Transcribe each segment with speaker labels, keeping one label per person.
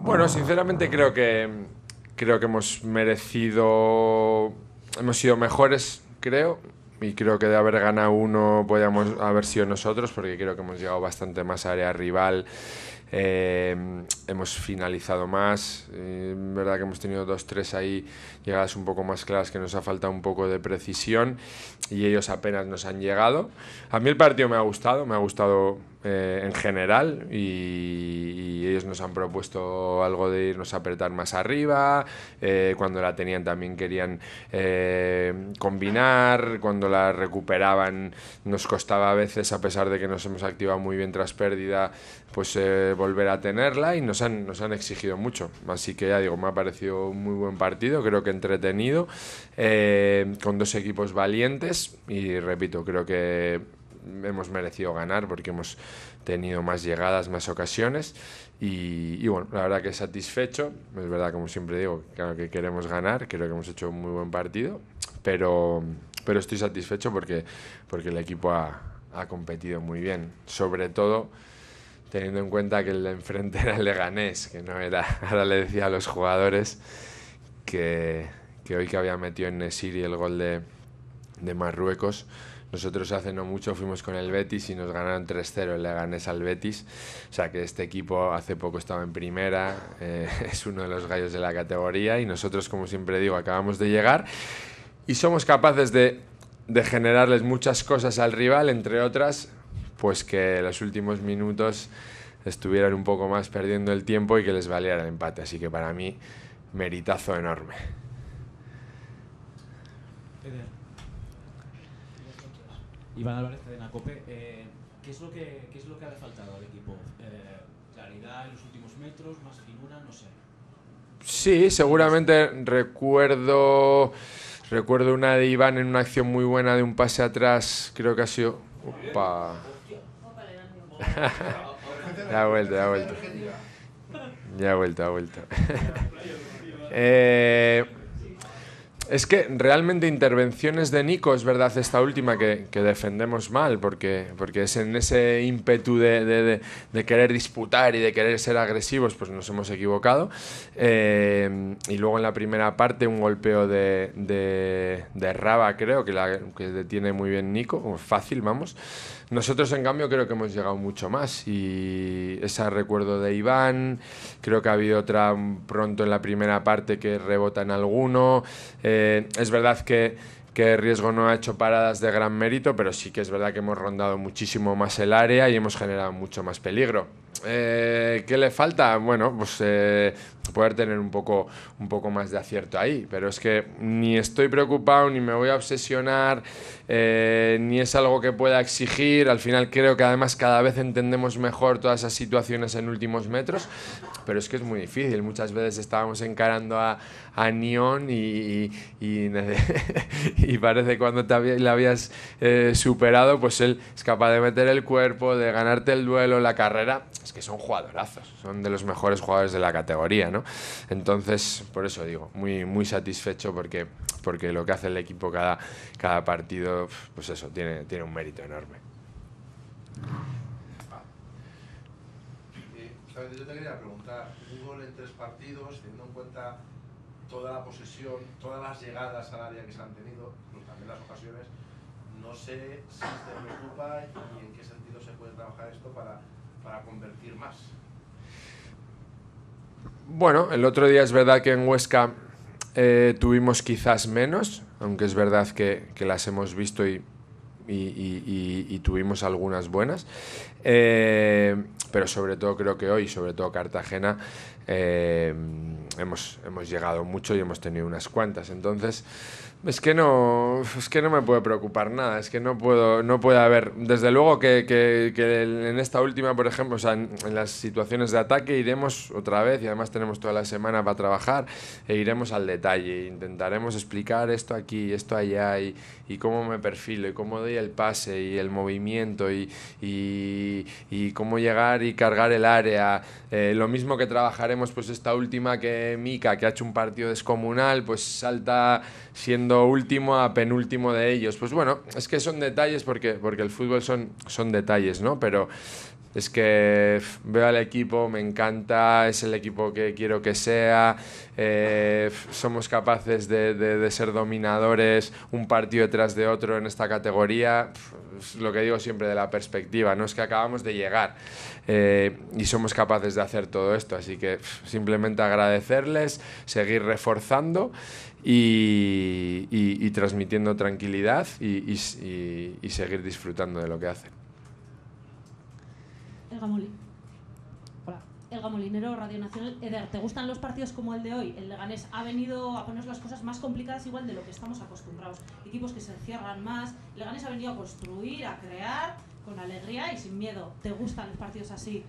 Speaker 1: Bueno, sinceramente creo que creo que hemos merecido hemos sido mejores, creo y creo que de haber ganado uno podíamos haber sido nosotros, porque creo que hemos llegado bastante más área rival. Eh, hemos finalizado más. Eh, es verdad que hemos tenido dos, tres ahí llegadas un poco más claras que nos ha faltado un poco de precisión y ellos apenas nos han llegado. A mí el partido me ha gustado, me ha gustado eh, en general y, ellos nos han propuesto algo de irnos a apretar más arriba, eh, cuando la tenían también querían eh, combinar, cuando la recuperaban nos costaba a veces, a pesar de que nos hemos activado muy bien tras pérdida, pues volver a tenerla y nos han, nos han exigido mucho. Así que ya digo, me ha parecido un muy buen partido, creo que entretenido, con dos equipos valientes y repito, creo que hemos merecido ganar porque hemos tenido más llegadas, más ocasiones. Y, bueno, la verdad que satisfecho. Es verdad, como siempre digo, claro que queremos ganar. Creo que hemos hecho un muy buen partido. Pero, pero estoy satisfecho porque, porque el equipo ha, ha competido muy bien. Sobre todo teniendo en cuenta que el de enfrente era el Leganés, que no era. Ahora le decía a los jugadores que, que hoy que había metido en Nesiri el gol de, de Marruecos nosotros hace no mucho fuimos con el Betis y nos ganaron 3-0 el Leganés al Betis. O sea que este equipo hace poco estaba en primera, eh, es uno de los gallos de la categoría y nosotros, como siempre digo, acabamos de llegar y somos capaces de, de generarles muchas cosas al rival, entre otras, pues que los últimos minutos estuvieran un poco más perdiendo el tiempo y que les valiera el empate. Así que para mí, meritazo enorme. Iván Álvarez, de Nacope. Eh, ¿qué, es lo que, es lo que ha faltado al equipo? Eh, ¿Claridad en los últimos metros? ¿Más finura? No sé. Sí, seguramente recuerdo... Recuerdo una de Iván en una acción muy buena de un pase atrás, creo que ha sido. Opa. ya vuelto, ya vuelto. Ya vuelto, ha vuelta. eh, es que realmente intervenciones de Nico, es verdad, esta última que, defendemos mal, porque, porque es en ese ímpetu de, querer disputar y de querer ser agresivos, pues nos hemos equivocado. Eh, y luego en la primera parte un golpeo de, de, Raba, creo, que, la, que detiene muy bien Nico, fácil, vamos. Nosotros, en cambio, creo que hemos llegado mucho más. Y ese recuerdo de Iván, creo que ha habido otra pronto en la primera parte que rebota en alguno. Eh, es verdad que, que Riesgo no ha hecho paradas de gran mérito, pero sí que es verdad que hemos rondado muchísimo más el área y hemos generado mucho más peligro. Eh, ¿Qué le falta? Bueno, pues eh, poder tener un poco, un poco más de acierto ahí. Pero es que ni estoy preocupado, ni me voy a obsesionar, eh, ni es algo que pueda exigir. Al final creo que además cada vez entendemos mejor todas esas situaciones en últimos metros, pero es que es muy difícil. Muchas veces estábamos encarando a, a Neon y, y, y, parece cuando la habías eh, superado, pues él es capaz de meter el cuerpo, de ganarte el duelo, la carrera. Es que son jugadorazos, son de los mejores jugadores de la categoría, ¿no? Entonces, por eso digo, muy, muy satisfecho porque, lo que hace el equipo cada, partido, pues eso, tiene, un mérito enorme. Eh, yo te quería preguntar, un gol en tres partidos, teniendo en cuenta toda la posesión, todas las llegadas al área que se han tenido, pero también las ocasiones, no sé si te preocupa y en qué sentido se puede trabajar esto para convertir más. Bueno, el otro día es verdad que en Huesca eh, tuvimos quizás menos, aunque es verdad que, las hemos visto y, tuvimos algunas buenas. Eh, pero sobre todo creo que hoy, sobre todo Cartagena, eh, hemos, hemos llegado mucho y hemos tenido unas cuantas. Entonces, es que no, es que no me puede preocupar nada, es que no puedo, no puede haber. Desde luego que, que, que en esta última, por ejemplo, en, las situaciones de ataque iremos otra vez y además tenemos toda la semana para trabajar e iremos al detalle. Intentaremos explicar esto aquí, y esto allá y, y cómo me perfilo y cómo doy el pase y el movimiento y, y, cómo llegar y cargar el área. Eh, lo mismo que trabajaremos pues esta última que Mika, que ha hecho un partido descomunal, pues salta siendo último a penúltimo de ellos. Pues bueno, es que son detalles porque, porque el fútbol son, son detalles, ¿no? Pero es que veo al equipo, me encanta, es el equipo que quiero que sea, eh, somos capaces de, de, ser dominadores un partido detrás de otro en esta categoría lo que digo siempre de la perspectiva, no es que acabamos de llegar eh, y somos capaces de hacer todo esto, así que simplemente agradecerles, seguir reforzando y, y, transmitiendo tranquilidad y, seguir disfrutando de lo que hacen. El Gamolinero, Radio Nacional, Eder, ¿te gustan los partidos como el de hoy? El Leganés ha venido a poner las cosas más complicadas igual de lo que estamos acostumbrados. Equipos que se cierran más. El Leganés ha venido a construir, a crear, con alegría y sin miedo. ¿Te gustan los partidos así?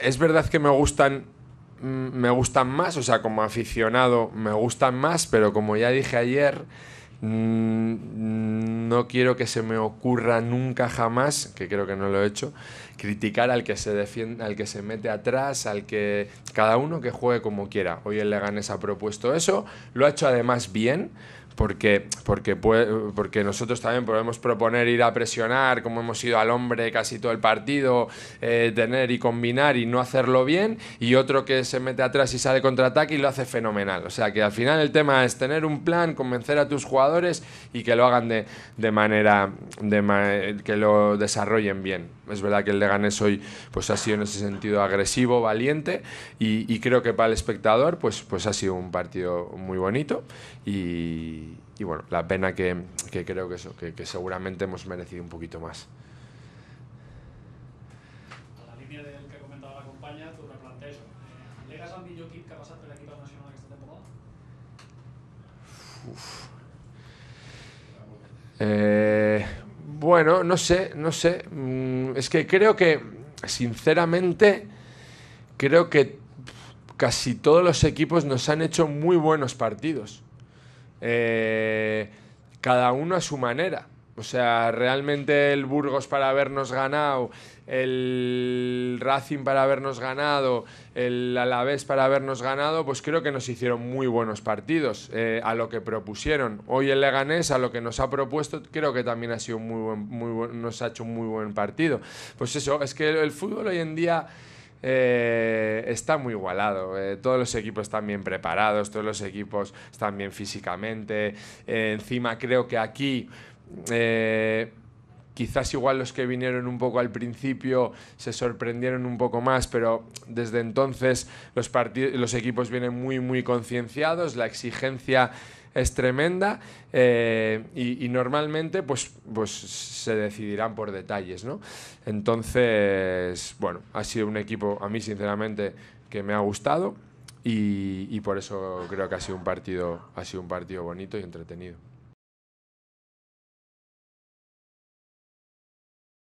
Speaker 1: Es verdad que me gustan mm, me gustan más, o sea, como aficionado me gustan más, pero como ya dije ayer, mm, no quiero que se me ocurra nunca jamás, que creo que no lo he hecho, criticar al que se defiende, al que se mete atrás, al que cada uno que juegue como quiera. Hoy el Leganés ha propuesto eso, lo ha hecho además bien porque, porque, porque nosotros también podemos proponer ir a presionar, como hemos ido al hombre casi todo el partido, eh, tener y combinar y no hacerlo bien, y otro que se mete atrás y sale contraataque y lo hace fenomenal. O sea que al final el tema es tener un plan, convencer a tus jugadores y que lo hagan de, de manera que lo desarrollen bien. Es verdad que el Leganés hoy pues, ha sido en ese sentido agresivo, valiente, y, y creo que para el espectador pues, pues ha sido un partido muy bonito y y bueno, la pena que, que creo que eso, que, que, seguramente hemos merecido un poquito más. A la línea del que comentaba la compañía, tú eso. ¿llegas eh, al millor equip que ha pasado por la equipo nacional esta temporada? Uf. Eh, bueno, no sé, no sé. Mm, es que creo que, sinceramente, creo que casi todos los equipos nos han hecho muy buenos partidos. Eh, cada uno a su manera. O sea, realmente el Burgos para habernos ganado, el Racing para habernos ganado, el Alavés para habernos ganado, pues creo que nos hicieron muy buenos partidos eh, a lo que propusieron. Hoy el Leganés a lo que nos ha propuesto creo que también ha sido muy nos ha hecho un muy buen partido. Pues eso, es que el fútbol hoy en día eh, está muy igualado. Eh, todos los equipos están bien preparados, todos los equipos están bien físicamente. Eh, encima creo que aquí quizás igual los que vinieron un poco al principio se sorprendieron un poco más, pero desde entonces los, los equipos vienen muy, muy concienciados, la exigencia es tremenda eh, y, normalmente pues, pues se decidirán por detalles, ¿no? Entonces, bueno, ha sido un equipo a mí sinceramente que me ha gustado y, y por eso creo que ha sido un partido, ha sido un partido bonito y entretenido.